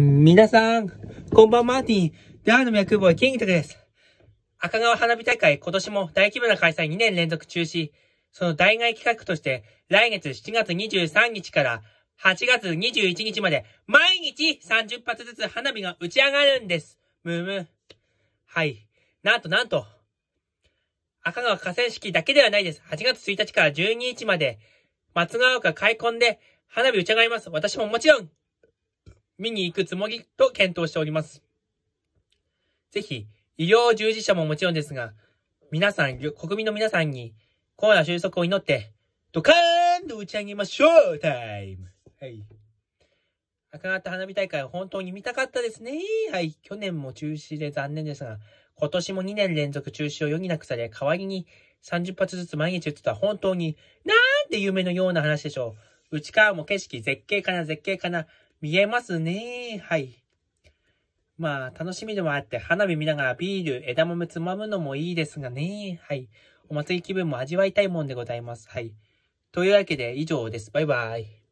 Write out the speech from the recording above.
皆さん、こんばんマーティン、ダーの脈ボーイ、キングタクです。赤川花火大会、今年も大規模な開催2年連続中止。その代替企画として、来月7月23日から8月21日まで、毎日30発ずつ花火が打ち上がるんです。ムーム。はい。なんとなんと、赤川河川敷だけではないです。8月1日から12日まで、松川岡開墾で花火打ち上がります。私ももちろん見に行くつもりと検討しております。ぜひ、医療従事者ももちろんですが、皆さん、国民の皆さんにコロナ収束を祈って、ドカーンと打ち上げましょうタイムはい。赤型花火大会は本当に見たかったですね。はい。去年も中止で残念ですが、今年も2年連続中止を余儀なくされ、代わりに30発ずつ毎日打ってた本当に、なんて夢のような話でしょう。内川も景色、絶景かな、絶景かな。見えますね。はい。まあ、楽しみでもあって、花火見ながらビール、枝豆つまむのもいいですがね。はい。お祭り気分も味わいたいもんでございます。はい。というわけで、以上です。バイバイ。